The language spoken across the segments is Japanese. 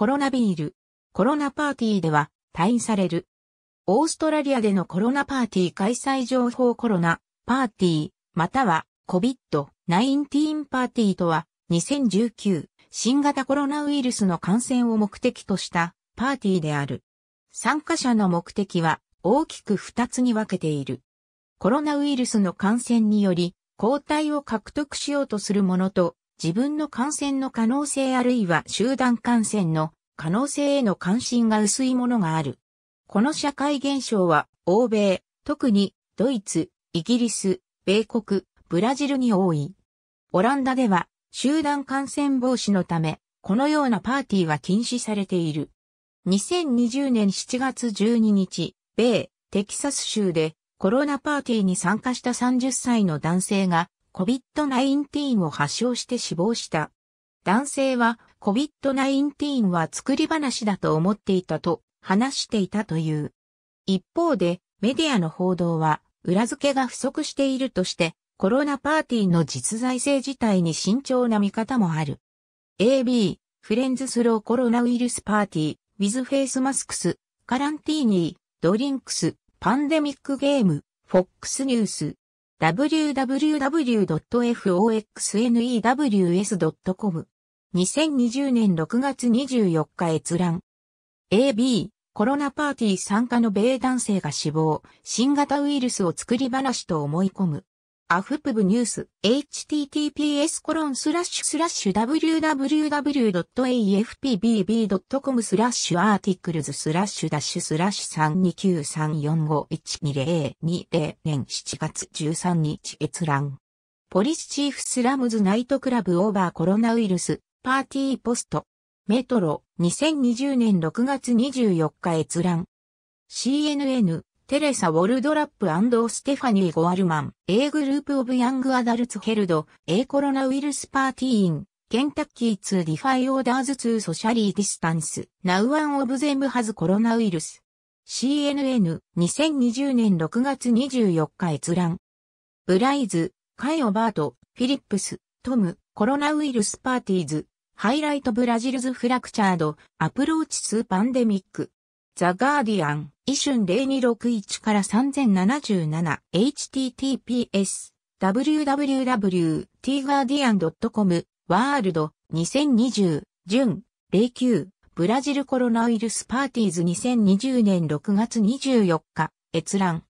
コロナビール、コロナパーティーでは、退院される。オーストラリアでのコロナパーティー開催情報コロナ、パーティー、または COVID-19 パーティーとは、2019新型コロナウイルスの感染を目的としたパーティーである。参加者の目的は大きく2つに分けている。コロナウイルスの感染により抗体を獲得しようとするものと自分の感染の可能性あるいは集団感染の可能性への関心が薄いものがある。この社会現象は、欧米、特にドイツ、イギリス、米国、ブラジルに多い。オランダでは、集団感染防止のため、このようなパーティーは禁止されている。2020年7月12日、米、テキサス州でコロナパーティーに参加した30歳の男性が COVID-19 を発症して死亡した。男性は COVID-19 は作り話だと思っていたと話していたという。一方でメディアの報道は裏付けが不足しているとしてコロナパーティーの実在性自体に慎重な見方もある。AB、フレンズスローコロナウイルスパーティー、ウィズフェイスマスクス、カランティーニー、ドリンクス、パンデミックゲーム、フォックスニュース、www.foxnews.com 2020年6月24日閲覧 AB コロナパーティー参加の米男性が死亡新型ウイルスを作り話と思い込むアフプブニュース https コロンスラッシュスラッシュ www.afpbb.com スラッシュアーティクルズスラッシュダッシュスラッシュ32934512020年7月13日閲覧ポリスチーフスラムズナイトクラブオーバーコロナウイルスパーティーポストメトロ2020年6月24日閲覧 CNN テレサ・ウォルドラップステファニー・ゴアルマン、A グループ・オブ・ヤング・アダルツ・ヘルド、A コロナウイルス・パーティーン、ケンタッキー・ツー・ディファイ・オーダーズ・ツー・ソシャリー・ディスタンス、ナウワン・オブ・ゼム・ハズ・コロナウイルス。CNN、2020年6月24日閲覧。ブライズ、カイ・オバート、フィリップス、トム、コロナウイルス・パーティーズ、ハイライト・ブラジルズ・フラクチャード、アプローチ・スー・パンデミック。ザ・ガーディアン。イシン0261から 3077https www.tguardian.com ワールド2020準09ブラジルコロナウイルスパーティーズ2020年6月24日閲覧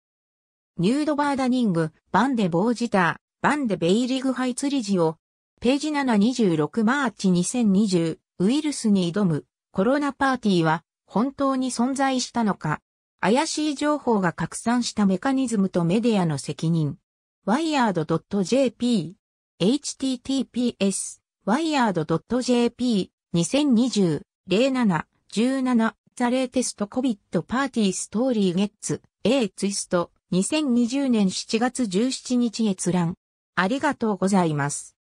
ニュードバーダニングバンデボージターバンデベイリグハイツリジオページ726マーチ2020ウイルスに挑むコロナパーティーは本当に存在したのか怪しい情報が拡散したメカニズムとメディアの責任。wired.jp https wired.jp 2020-07-17ザレーテストコビットパーティーストーリーゲッツ A ツイスト2020年7月17日閲覧ありがとうございます。